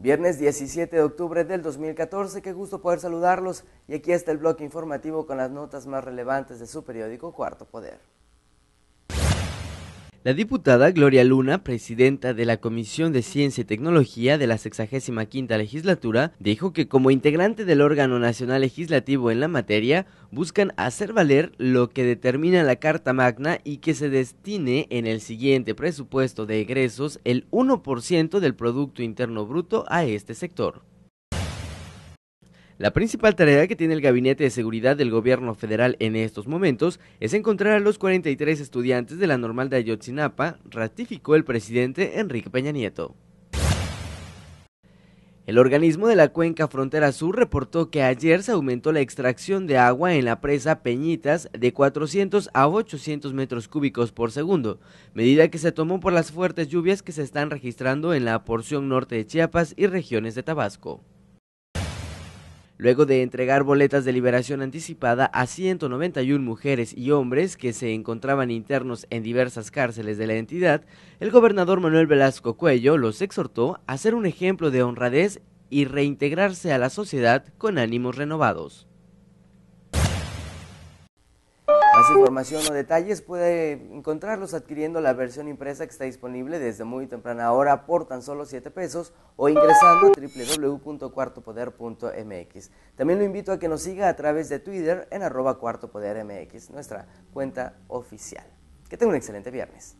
Viernes 17 de octubre del 2014, qué gusto poder saludarlos y aquí está el bloque informativo con las notas más relevantes de su periódico Cuarto Poder. La diputada Gloria Luna, presidenta de la Comisión de Ciencia y Tecnología de la 65 legislatura, dijo que como integrante del órgano nacional legislativo en la materia, buscan hacer valer lo que determina la Carta Magna y que se destine en el siguiente presupuesto de egresos el 1% del Producto Interno Bruto a este sector. La principal tarea que tiene el Gabinete de Seguridad del Gobierno Federal en estos momentos es encontrar a los 43 estudiantes de la normal de Ayotzinapa, ratificó el presidente Enrique Peña Nieto. El organismo de la Cuenca Frontera Sur reportó que ayer se aumentó la extracción de agua en la presa Peñitas de 400 a 800 metros cúbicos por segundo, medida que se tomó por las fuertes lluvias que se están registrando en la porción norte de Chiapas y regiones de Tabasco luego de entregar boletas de liberación anticipada a 191 mujeres y hombres que se encontraban internos en diversas cárceles de la entidad, el gobernador Manuel Velasco Cuello los exhortó a ser un ejemplo de honradez y reintegrarse a la sociedad con ánimos renovados. Más información o detalles puede encontrarlos adquiriendo la versión impresa que está disponible desde muy temprana hora por tan solo 7 pesos o ingresando a www.cuartopoder.mx. También lo invito a que nos siga a través de Twitter en arroba cuartopodermx, nuestra cuenta oficial. Que tenga un excelente viernes.